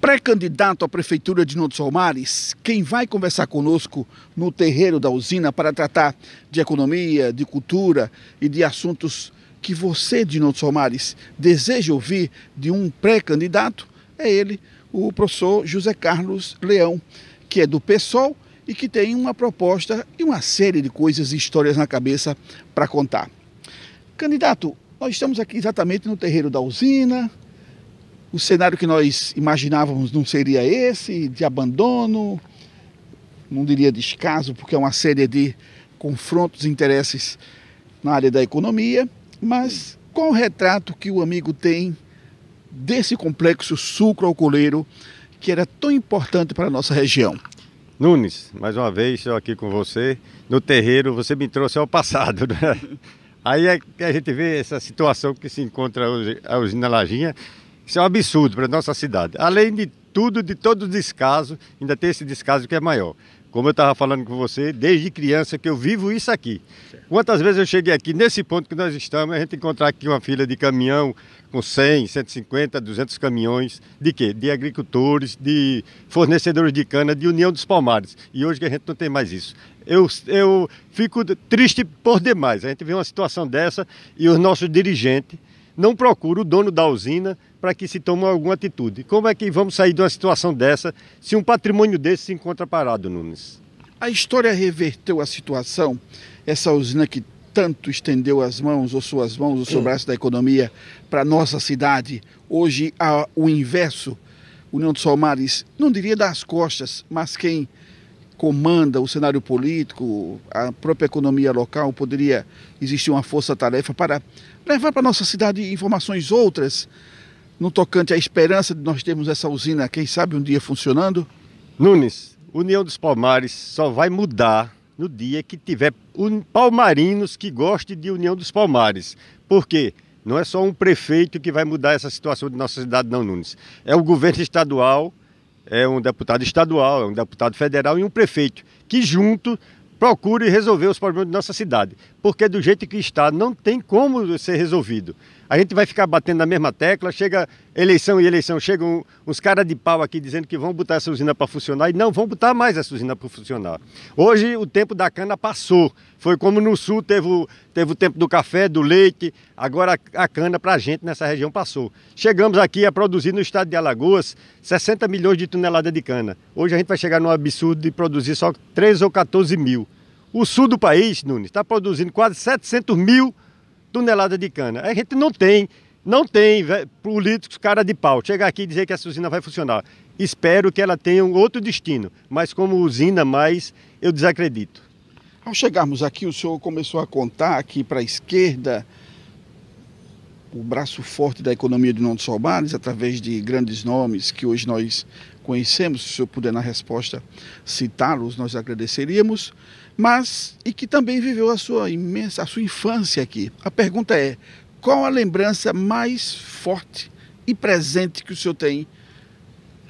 Pré-candidato à Prefeitura de Notos Romares, quem vai conversar conosco no terreiro da usina para tratar de economia, de cultura e de assuntos que você de Notos Romares deseja ouvir de um pré-candidato é ele, o professor José Carlos Leão, que é do PSOL e que tem uma proposta e uma série de coisas e histórias na cabeça para contar. Candidato, nós estamos aqui exatamente no terreiro da usina, o cenário que nós imaginávamos não seria esse de abandono, não diria descaso, porque é uma série de confrontos, interesses na área da economia, mas qual o retrato que o amigo tem desse complexo sucro-alcooleiro que era tão importante para a nossa região? Nunes, mais uma vez estou aqui com você. No terreiro, você me trouxe ao passado. Né? Aí é que a gente vê essa situação que se encontra hoje a usina Lajinha, isso é um absurdo para a nossa cidade. Além de tudo, de todo o descaso, ainda tem esse descaso que é maior. Como eu estava falando com você, desde criança que eu vivo isso aqui. Quantas vezes eu cheguei aqui, nesse ponto que nós estamos, a gente encontrar aqui uma fila de caminhão com 100, 150, 200 caminhões, de quê? De agricultores, de fornecedores de cana, de União dos Palmares. E hoje que a gente não tem mais isso. Eu, eu fico triste por demais. A gente vê uma situação dessa e os nossos dirigentes não procuram o dono da usina, para que se tome alguma atitude. Como é que vamos sair de uma situação dessa se um patrimônio desse se encontra parado, Nunes? A história reverteu a situação. Essa usina que tanto estendeu as mãos, ou suas mãos, o seu braço da economia para nossa cidade, hoje há o inverso. União dos Palmares, não diria das costas, mas quem comanda o cenário político, a própria economia local, poderia existir uma força-tarefa para levar para a nossa cidade informações outras no tocante à esperança de nós termos essa usina, quem sabe, um dia funcionando? Nunes, União dos Palmares só vai mudar no dia que tiver palmarinos que gostem de União dos Palmares. Por quê? Não é só um prefeito que vai mudar essa situação de nossa cidade, não, Nunes. É o governo estadual, é um deputado estadual, é um deputado federal e um prefeito, que junto procure resolver os problemas de nossa cidade. Porque do jeito que está, não tem como ser resolvido. A gente vai ficar batendo na mesma tecla, chega eleição e eleição, chegam uns caras de pau aqui dizendo que vão botar essa usina para funcionar e não vão botar mais essa usina para funcionar. Hoje o tempo da cana passou. Foi como no sul teve o, teve o tempo do café, do leite, agora a, a cana para a gente nessa região passou. Chegamos aqui a produzir no estado de Alagoas 60 milhões de toneladas de cana. Hoje a gente vai chegar num absurdo de produzir só 13 ou 14 mil. O sul do país, Nunes, está produzindo quase 700 mil toneladas Tunelada de cana. A gente não tem, não tem políticos cara de pau. Chegar aqui e dizer que essa usina vai funcionar. Espero que ela tenha um outro destino, mas como usina mais, eu desacredito. Ao chegarmos aqui, o senhor começou a contar aqui para a esquerda o braço forte da economia de Não Somares, através de grandes nomes que hoje nós conhecemos. Se o senhor puder, na resposta, citá-los, nós agradeceríamos mas e que também viveu a sua imensa a sua infância aqui. A pergunta é: qual a lembrança mais forte e presente que o senhor tem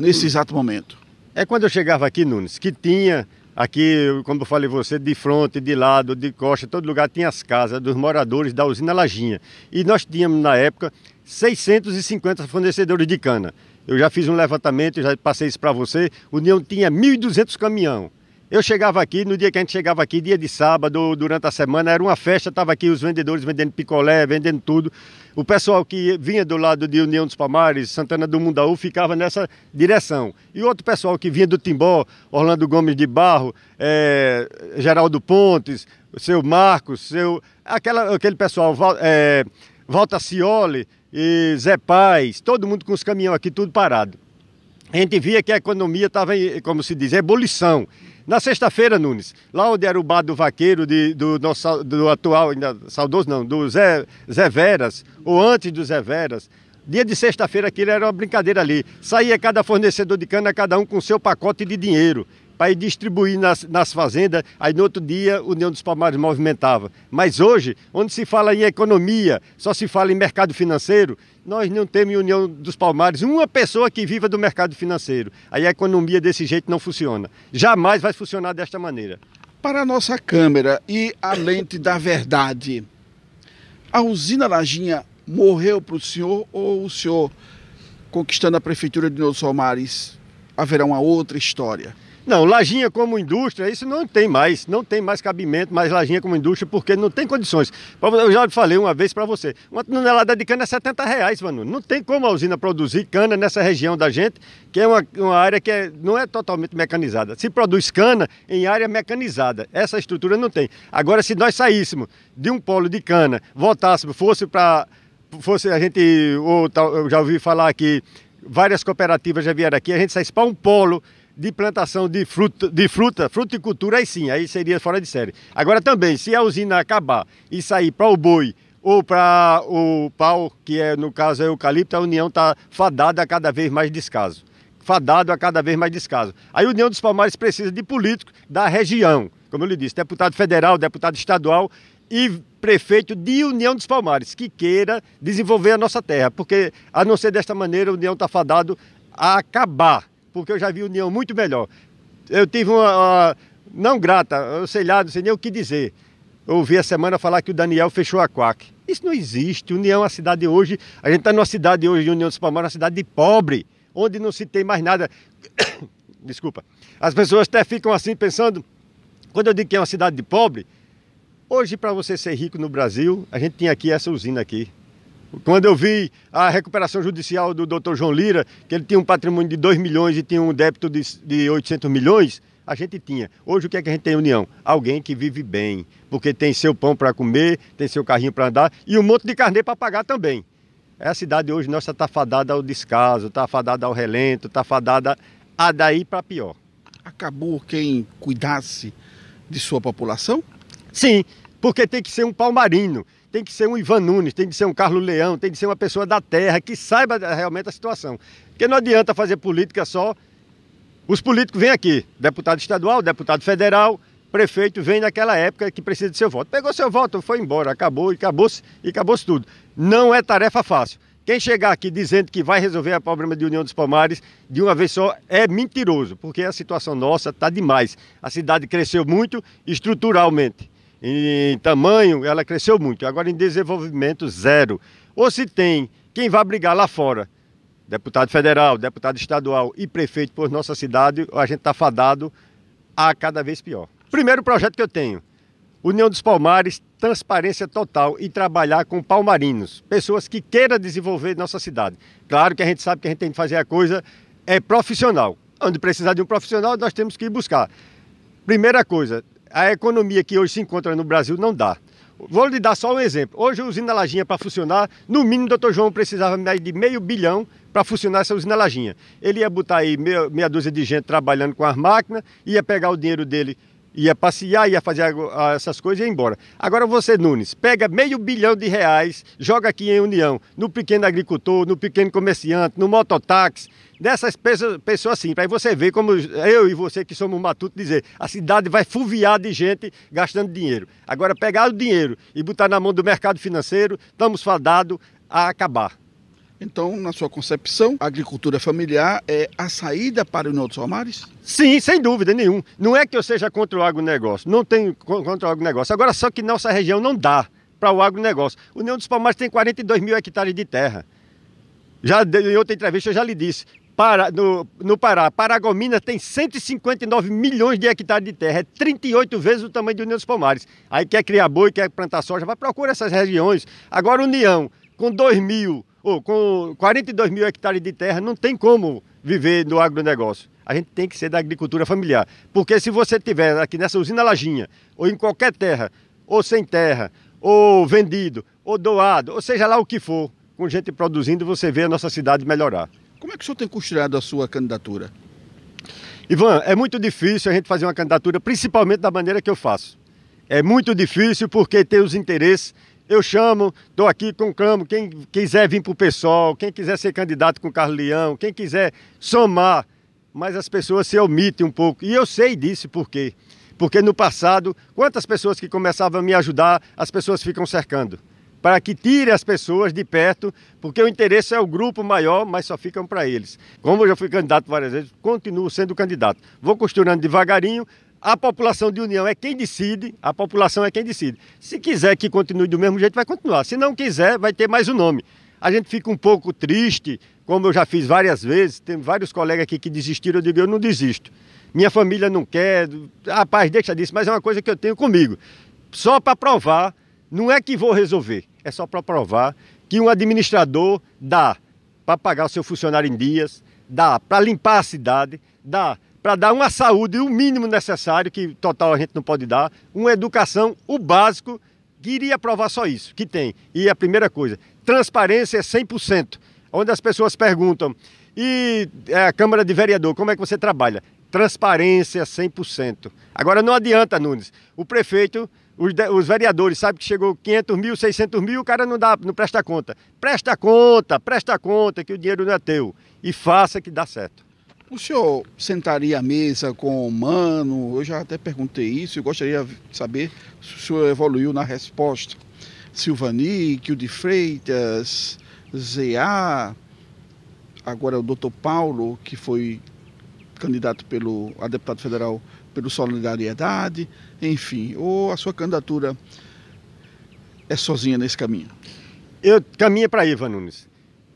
nesse exato momento? É quando eu chegava aqui, Nunes, que tinha aqui, como eu falei você, de frente, de lado, de costa, todo lugar tinha as casas dos moradores da usina Lajinha. E nós tínhamos na época 650 fornecedores de cana. Eu já fiz um levantamento, já passei isso para você. O União tinha 1.200 caminhão. Eu chegava aqui, no dia que a gente chegava aqui, dia de sábado, durante a semana, era uma festa, estava aqui os vendedores vendendo picolé, vendendo tudo. O pessoal que vinha do lado de União dos Palmares, Santana do Mundaú, ficava nessa direção. E outro pessoal que vinha do Timbó, Orlando Gomes de Barro, é, Geraldo Pontes, seu Marcos, seu, aquela, aquele pessoal, é, Volta eh, Cioli, e Zé Paz, todo mundo com os caminhões aqui, tudo parado. A gente via que a economia estava, como se diz, ebulição. Na sexta-feira, Nunes, lá onde era o bar do vaqueiro, de, do, do atual, ainda saudoso não, do Zé, Zé Veras, ou antes do Zé Veras, dia de sexta-feira aquilo era uma brincadeira ali. Saía cada fornecedor de cana, cada um com seu pacote de dinheiro para ir distribuir nas, nas fazendas, aí no outro dia o União dos Palmares movimentava. Mas hoje, onde se fala em economia, só se fala em mercado financeiro, nós não temos em União dos Palmares uma pessoa que viva do mercado financeiro. Aí a economia desse jeito não funciona. Jamais vai funcionar desta maneira. Para a nossa câmera e a lente da verdade, a usina Lajinha morreu para o senhor ou o senhor, conquistando a prefeitura de União dos Palmares, haverá uma outra história? Não, Lajinha como indústria, isso não tem mais, não tem mais cabimento, mais Lajinha como indústria, porque não tem condições. Eu já falei uma vez para você, uma tonelada de cana é 70 reais, mano. Não tem como a usina produzir cana nessa região da gente, que é uma, uma área que é, não é totalmente mecanizada. Se produz cana em área mecanizada, essa estrutura não tem. Agora, se nós saíssemos de um polo de cana, voltássemos, fosse para... Fosse a gente, ou eu já ouvi falar aqui, várias cooperativas já vieram aqui, a gente saísse para um polo de plantação de fruta, de fruta, fruticultura, aí sim, aí seria fora de série. Agora também, se a usina acabar e sair para o boi ou para o pau, que é no caso é eucalipto, a União está fadada a cada vez mais descaso. Fadado a cada vez mais descaso. Aí a União dos Palmares precisa de políticos da região, como eu lhe disse, deputado federal, deputado estadual e prefeito de União dos Palmares, que queira desenvolver a nossa terra, porque a não ser desta maneira, a União está fadado a acabar porque eu já vi união muito melhor. Eu tive uma, uma não grata, selhado sei lá, não sei nem o que dizer. Eu ouvi a semana falar que o Daniel fechou a Quac. Isso não existe. União é uma cidade hoje. A gente está numa cidade hoje, União dos Palmares, uma cidade de pobre, onde não se tem mais nada. Desculpa. As pessoas até ficam assim pensando, quando eu digo que é uma cidade de pobre, hoje para você ser rico no Brasil, a gente tinha aqui essa usina aqui, quando eu vi a recuperação judicial do doutor João Lira, que ele tinha um patrimônio de 2 milhões e tinha um débito de, de 800 milhões, a gente tinha. Hoje o que é que a gente tem em União? Alguém que vive bem, porque tem seu pão para comer, tem seu carrinho para andar e um monte de carnê para pagar também. É a cidade hoje nossa está fadada ao descaso, está fadada ao relento, está fadada a daí para pior. Acabou quem cuidasse de sua população? Sim, porque tem que ser um palmarino tem que ser um Ivan Nunes, tem que ser um Carlos Leão, tem que ser uma pessoa da terra que saiba realmente a situação. Porque não adianta fazer política só. Os políticos vêm aqui, deputado estadual, deputado federal, prefeito vem naquela época que precisa de seu voto. Pegou seu voto, foi embora, acabou, e acabou-se acabou tudo. Não é tarefa fácil. Quem chegar aqui dizendo que vai resolver o problema de União dos Palmares de uma vez só é mentiroso, porque a situação nossa está demais. A cidade cresceu muito estruturalmente. Em tamanho, ela cresceu muito. Agora, em desenvolvimento, zero. Ou se tem, quem vai brigar lá fora? Deputado federal, deputado estadual e prefeito por nossa cidade, a gente está fadado a cada vez pior. Primeiro projeto que eu tenho: União dos Palmares, transparência total e trabalhar com palmarinos, pessoas que queiram desenvolver nossa cidade. Claro que a gente sabe que a gente tem que fazer a coisa é profissional. Onde precisar de um profissional, nós temos que ir buscar. Primeira coisa, a economia que hoje se encontra no Brasil não dá. Vou lhe dar só um exemplo. Hoje a usina Lajinha para funcionar, no mínimo o doutor João precisava de meio bilhão para funcionar essa usina Lajinha. Ele ia botar aí meia, meia dúzia de gente trabalhando com as máquinas, ia pegar o dinheiro dele ia passear, ia fazer ah, essas coisas e ia embora. Agora você, Nunes, pega meio bilhão de reais, joga aqui em União, no pequeno agricultor, no pequeno comerciante, no mototáxi, nessas pessoas assim, para você ver como eu e você que somos matutos dizer, a cidade vai fuviar de gente gastando dinheiro. Agora pegar o dinheiro e botar na mão do mercado financeiro, estamos fadados a acabar. Então, na sua concepção, a agricultura familiar é a saída para União dos Palmares? Sim, sem dúvida nenhuma. Não é que eu seja contra o agronegócio, não tenho contra o agronegócio. Agora, só que nossa região não dá para o agronegócio. O União dos Palmares tem 42 mil hectares de terra. Já em outra entrevista eu já lhe disse. Para, no, no Pará, Paragomina tem 159 milhões de hectares de terra, é 38 vezes o tamanho do União dos Palmares. Aí quer criar boi, quer plantar soja, vai procurar essas regiões. Agora, União, com 2 mil ou com 42 mil hectares de terra, não tem como viver do agronegócio. A gente tem que ser da agricultura familiar. Porque se você tiver aqui nessa usina Lajinha, ou em qualquer terra, ou sem terra, ou vendido, ou doado, ou seja lá o que for, com gente produzindo, você vê a nossa cidade melhorar. Como é que o senhor tem costurado a sua candidatura? Ivan, é muito difícil a gente fazer uma candidatura, principalmente da maneira que eu faço. É muito difícil porque tem os interesses eu chamo, estou aqui, conclamo, quem quiser vir para o pessoal, quem quiser ser candidato com o Carlos Leão, quem quiser somar, mas as pessoas se omitem um pouco. E eu sei disso por quê. Porque no passado, quantas pessoas que começavam a me ajudar, as pessoas ficam cercando. Para que tire as pessoas de perto, porque o interesse é o grupo maior, mas só ficam para eles. Como eu já fui candidato várias vezes, continuo sendo candidato. Vou costurando devagarinho, a população de União é quem decide, a população é quem decide. Se quiser que continue do mesmo jeito, vai continuar. Se não quiser, vai ter mais um nome. A gente fica um pouco triste, como eu já fiz várias vezes, tem vários colegas aqui que desistiram, eu digo, eu não desisto. Minha família não quer, rapaz, deixa disso, mas é uma coisa que eu tenho comigo. Só para provar, não é que vou resolver, é só para provar que um administrador dá para pagar o seu funcionário em dias, dá para limpar a cidade, dá para dar uma saúde, o mínimo necessário, que total a gente não pode dar, uma educação, o básico, que iria provar só isso, que tem. E a primeira coisa, transparência 100%, é onde as pessoas perguntam, e eh, a Câmara de Vereador, como é que você trabalha? Transparência 100%. Agora não adianta, Nunes, o prefeito os, de, os, vereadores sabem que chegou 500 mil, 600 mil, o cara não, dá, não presta conta. Presta conta, presta conta que o dinheiro não é teu e faça que dá certo. O senhor sentaria à mesa com o Mano? Eu já até perguntei isso e gostaria de saber se o senhor evoluiu na resposta. Silvani, Kio de Freitas, ZA, agora o doutor Paulo, que foi candidato pelo, a deputado federal pelo Solidariedade, enfim, ou a sua candidatura é sozinha nesse caminho? Eu caminho para aí, Ivan Nunes.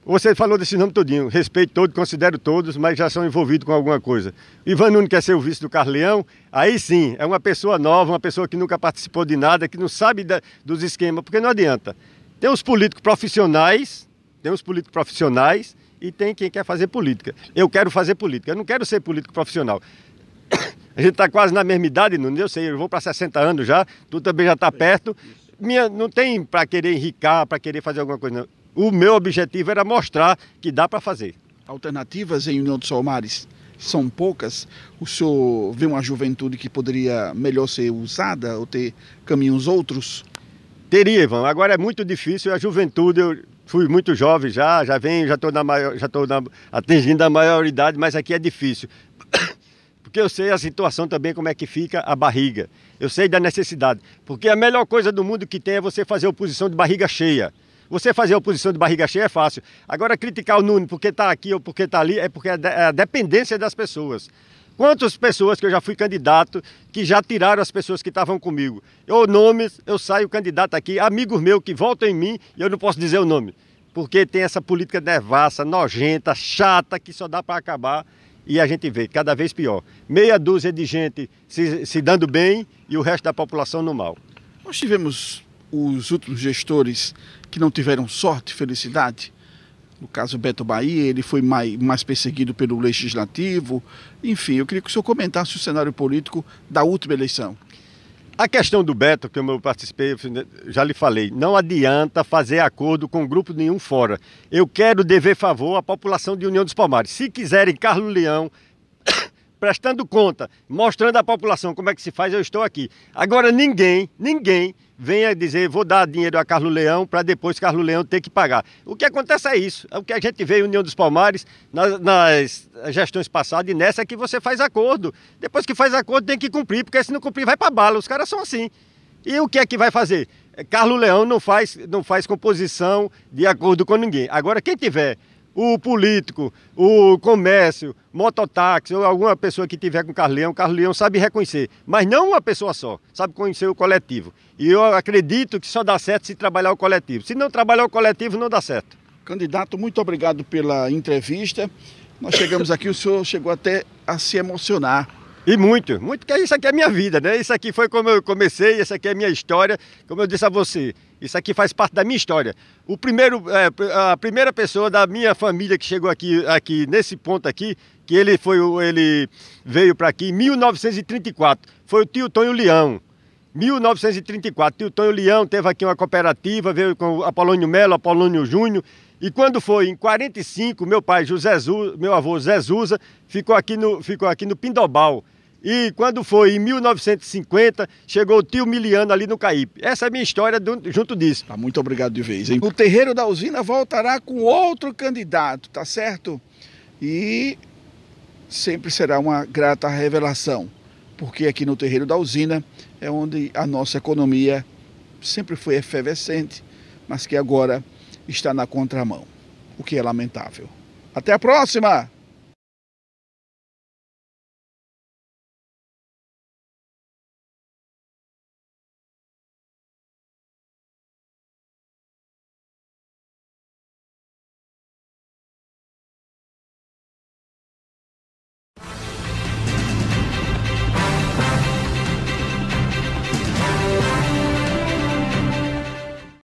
Você falou desse nome todinho, respeito todo, considero todos, mas já são envolvidos com alguma coisa. Ivan Nunes quer ser o vice do Carleão, aí sim, é uma pessoa nova, uma pessoa que nunca participou de nada, que não sabe da, dos esquemas, porque não adianta. Tem os políticos profissionais, tem os políticos profissionais e tem quem quer fazer política. Eu quero fazer política, eu não quero ser político profissional. A gente está quase na mesma idade, Nunes, eu sei, eu vou para 60 anos já, tu também já está perto. Minha, não tem para querer enricar, para querer fazer alguma coisa, não o meu objetivo era mostrar que dá para fazer. Alternativas em União dos Palmares são poucas. O senhor vê uma juventude que poderia melhor ser usada ou ter caminhos outros? Teria, Ivan. Agora é muito difícil. É a juventude, eu fui muito jovem já, já venho, já estou já tô na, atingindo a maioridade, mas aqui é difícil. Porque eu sei a situação também, como é que fica a barriga. Eu sei da necessidade. Porque a melhor coisa do mundo que tem é você fazer oposição de barriga cheia. Você fazer oposição de barriga cheia é fácil. Agora, criticar o Nunes porque está aqui ou porque está ali é porque é, é a dependência das pessoas. Quantas pessoas que eu já fui candidato que já tiraram as pessoas que estavam comigo? Eu nomes, eu saio candidato aqui, amigos meus que votam em mim e eu não posso dizer o nome. Porque tem essa política devassa, nojenta, chata, que só dá para acabar e a gente vê cada vez pior. Meia dúzia de gente se, se dando bem e o resto da população no mal. Nós tivemos os últimos gestores que não tiveram sorte, felicidade. No caso Beto Bahia, ele foi mais, mais perseguido pelo legislativo. Enfim, eu queria que o senhor comentasse o cenário político da última eleição. A questão do Beto, que eu participei, já lhe falei, não adianta fazer acordo com grupo nenhum fora. Eu quero dever favor à população de União dos Palmares. Se quiserem Carlos Leão, prestando conta, mostrando à população como é que se faz, eu estou aqui. Agora ninguém, ninguém venha dizer vou dar dinheiro a Carlos Leão para depois Carlos Leão ter que pagar. O que acontece é isso. É o que a gente vê em União dos Palmares nas, nas gestões passadas e nessa é que você faz acordo. Depois que faz acordo tem que cumprir, porque se não cumprir vai para bala. Os caras são assim. E o que é que vai fazer? Carlos Leão não faz, não faz composição de acordo com ninguém. Agora quem tiver o político, o comércio, mototáxi ou alguma pessoa que tiver com o Leão, o Leão sabe reconhecer, mas não uma pessoa só, sabe conhecer o coletivo. E eu acredito que só dá certo se trabalhar o coletivo. Se não trabalhar o coletivo, não dá certo. Candidato, muito obrigado pela entrevista. Nós chegamos aqui, o senhor chegou até a se emocionar. E muito, muito, porque isso aqui é minha vida, né? Isso aqui foi como eu comecei, essa aqui é minha história. Como eu disse a você, isso aqui faz parte da minha história. O primeiro, é, a primeira pessoa da minha família que chegou aqui, aqui nesse ponto aqui, que ele foi ele veio para aqui em 1934, foi o tio Tonho Leão. 1934, tio Tonho Leão teve aqui uma cooperativa, veio com Apolônio Melo, Apolônio Júnior, e quando foi em 45, meu pai José Zusa, meu avô Zé ficou aqui no, ficou aqui no Pindobal. E quando foi em 1950, chegou o tio Miliano ali no Caípe. Essa é a minha história do, junto disso. Ah, muito obrigado de vez, hein? O terreiro da usina voltará com outro candidato, tá certo? E sempre será uma grata revelação, porque aqui no terreiro da usina é onde a nossa economia sempre foi efervescente, mas que agora está na contramão, o que é lamentável. Até a próxima!